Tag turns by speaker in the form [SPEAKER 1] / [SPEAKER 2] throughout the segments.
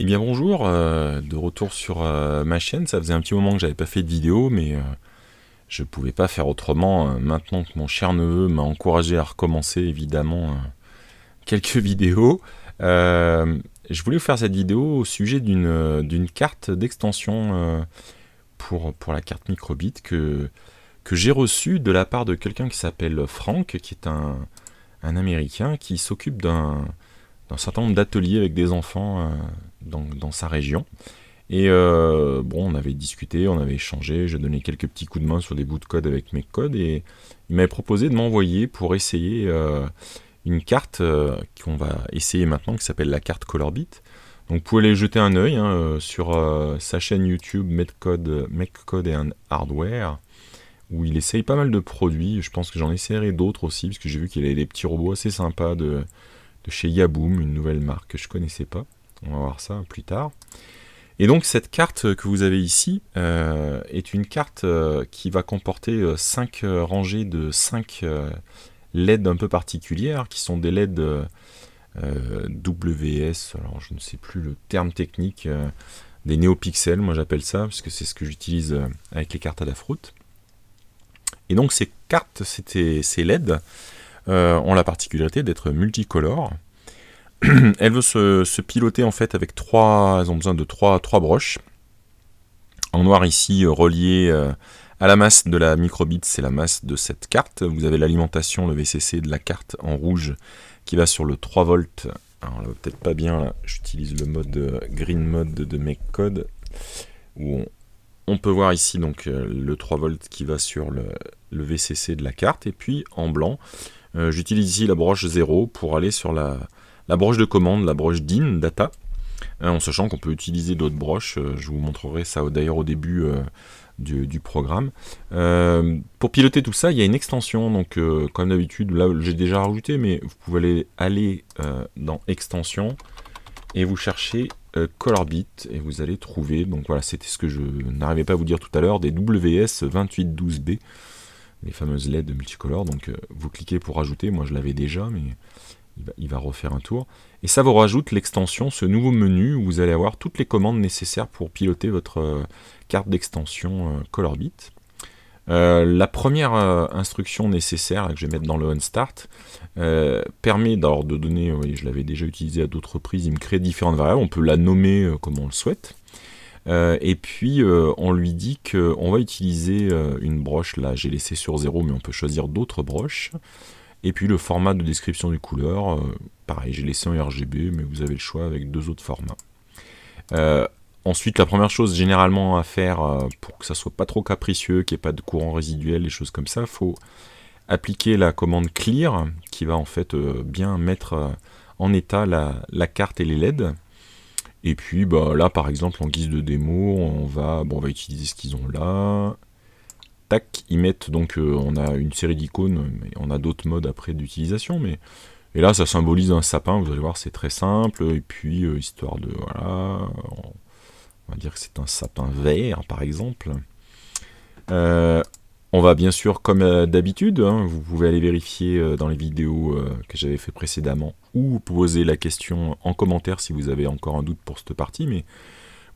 [SPEAKER 1] Eh bien bonjour, euh, de retour sur euh, ma chaîne. Ça faisait un petit moment que j'avais pas fait de vidéo, mais euh, je pouvais pas faire autrement. maintenant que mon cher neveu m'a encouragé à recommencer évidemment quelques vidéos, je voulais vous faire cette vidéo au sujet d'une carte d'extension pour, pour la carte microbit que, que j'ai reçue de la part de quelqu'un qui s'appelle Franck, qui est un, un Américain qui s'occupe d'un certain nombre d'ateliers avec des enfants euh, dans, sa région. Et euh, bon, on avait discuté, on avait échangé, je donné quelques petits coups de main sur des bouts de code avec mes codes et il m'avait proposé de m'envoyer pour essayer euh, une carte qu'on va essayer maintenant qui s'appelle la carte Colorbit. Donc vous pouvez aller jeter un œil hein, sur sa chaîne YouTube code et and Hardware où il essaye pas mal de produits. Je pense que j'en essaierai d'autres aussi, parce que j'ai vu qu'il avait des petits robots assez sympas de, chez Yaboom, une nouvelle marque que je connaissais pas. On va voir ça plus tard. Et donc cette carte que vous avez ici euh, est une carte euh, qui va comporter 5 euh, rangées de 5 LED un peu particulières, qui sont des LED WS, alors je ne sais plus le terme technique, des néopixels, moi j'appelle ça, parce que c'est ce que j'utilise avec les cartes à la froute. Et donc ces cartes, ces LED, euh, ont la particularité d'être multicolores. Elles veulent se, piloter en fait avec trois, elles ont besoin de trois, trois broches. En noir ici, relié euh, à la masse de la microbit, c'est la masse de cette carte. Vous avez l'alimentation, le VCC de la carte en rouge qui va sur le 3 volts. Alors peut-être pas bien, là. j'utilise le mode euh, green mode de mes codes où on on peut voir ici donc euh, le 3 volts qui va sur le, VCC de la carte et puis en blanc euh, j'utilise ici la broche 0 pour aller sur la, la broche de commande, la broche DIN data euh, en sachant qu'on peut utiliser d'autres broches, je vous montrerai ça d'ailleurs au début du, programme. pour piloter tout ça, il y a une extension, donc comme d'habitude, là j'ai déjà rajouté, mais vous pouvez aller, aller dans extension et vous cherchez euh, Colorbit et vous allez trouver, donc voilà, c'était ce que je n'arrivais pas à vous dire tout à l'heure, des WS2812B, les fameuses LED multicolores. Donc euh, vous cliquez pour ajouter, moi je l'avais déjà, mais il va, refaire un tour. Et ça vous rajoute l'extension, ce nouveau menu où vous allez avoir toutes les commandes nécessaires pour piloter votre euh, carte d'extension Colorbit euh, la première euh, instruction nécessaire que je vais mettre dans le onStart euh, permet d'ordre de donner, oui, je l'avais déjà utilisé à d'autres reprises, il me crée différentes variables, on peut la nommer euh, comme on le souhaite. et puis on lui dit qu'on va utiliser une broche, là j'ai laissé sur 0 mais on peut choisir d'autres broches. Et puis le format de description des couleurs, pareil j'ai laissé en RGB mais vous avez le choix avec deux autres formats. Ensuite, la première chose généralement à faire euh, pour que ça soit pas trop capricieux, qu'il n'y ait pas de courant résiduel, les choses comme ça, faut appliquer la commande clear qui va en fait euh, bien mettre euh, en état la, carte et les LED. Et puis bah, là par exemple en guise de démo, on va, on va utiliser ce qu'ils ont là. Tac, ils mettent donc on a une série d'icônes, mais on a d'autres modes après d'utilisation, mais et là ça symbolise un sapin, vous allez voir c'est très simple, et puis histoire de voilà, on va dire que c'est un sapin vert par exemple. Euh, on va bien sûr, comme euh, d'habitude, hein, vous pouvez aller vérifier euh, dans les vidéos que j'avais fait précédemment ou poser la question en commentaire si vous avez encore un doute pour cette partie, mais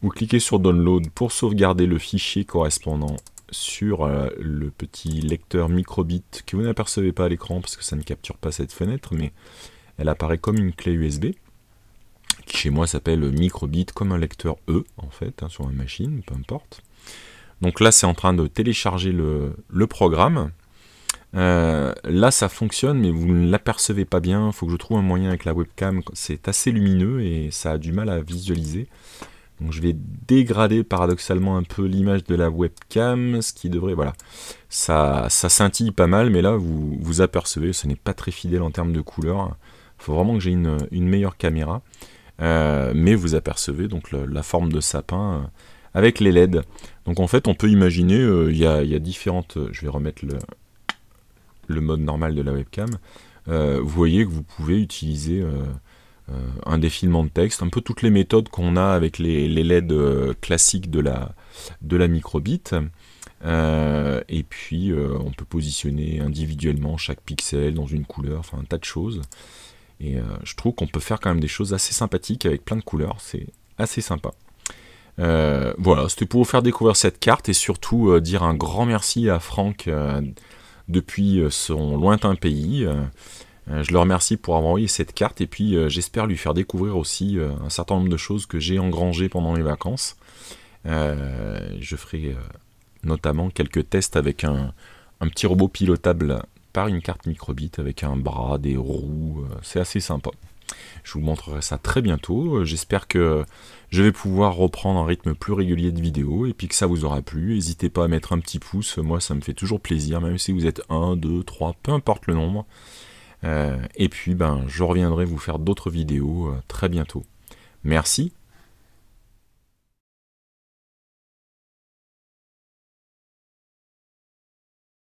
[SPEAKER 1] vous cliquez sur Download pour sauvegarder le fichier correspondant sur le petit lecteur microbit que vous n'apercevez pas à l'écran parce que ça ne capture pas cette fenêtre, mais elle apparaît comme une clé USB qui chez moi s'appelle microbit comme un lecteur E en fait, hein, sur ma machine, peu importe. Donc là c'est en train de télécharger le, programme. Euh, là ça fonctionne mais vous ne l'apercevez pas bien, il faut que je trouve un moyen avec la webcam, c'est assez lumineux et ça a du mal à visualiser. Donc je vais dégrader paradoxalement un peu l'image de la webcam, ce qui devrait... Voilà, ça, ça scintille pas mal, mais là vous, vous apercevez, ce n'est pas très fidèle en termes de couleur. Il faut vraiment que j'ai une, meilleure caméra. Euh, mais vous apercevez donc la forme de sapin euh, avec les LED. Donc en fait, on peut imaginer, euh, il y, a, différentes... je vais remettre le, le, mode normal de la webcam. vous voyez que vous pouvez utiliser un défilement de texte, un peu toutes les méthodes qu'on a avec les, les LED classiques de la, de la microbit. et puis on peut positionner individuellement chaque pixel dans une couleur, enfin un tas de choses. Et euh, je trouve qu'on peut faire quand même des choses assez sympathiques avec plein de couleurs. C'est assez sympa. Euh, voilà, c'était pour vous faire découvrir cette carte et surtout euh, dire un grand merci à Franck depuis son lointain pays. je le remercie pour avoir envoyé cette carte et puis j'espère lui faire découvrir aussi un certain nombre de choses que j'ai engrangées pendant les vacances. je ferai notamment quelques tests avec un, un petit robot pilotable par une carte microbit avec un bras, des roues, euh, c'est assez sympa. Je vous montrerai ça très bientôt, euh, j'espère que je vais pouvoir reprendre un rythme plus régulier de vidéos et puis que ça vous aura plu. N'hésitez pas à mettre un petit pouce, moi ça me fait toujours plaisir, même si vous êtes 1, 2, 3, peu importe le nombre. Euh, et puis ben, je reviendrai vous faire d'autres vidéos très bientôt. Merci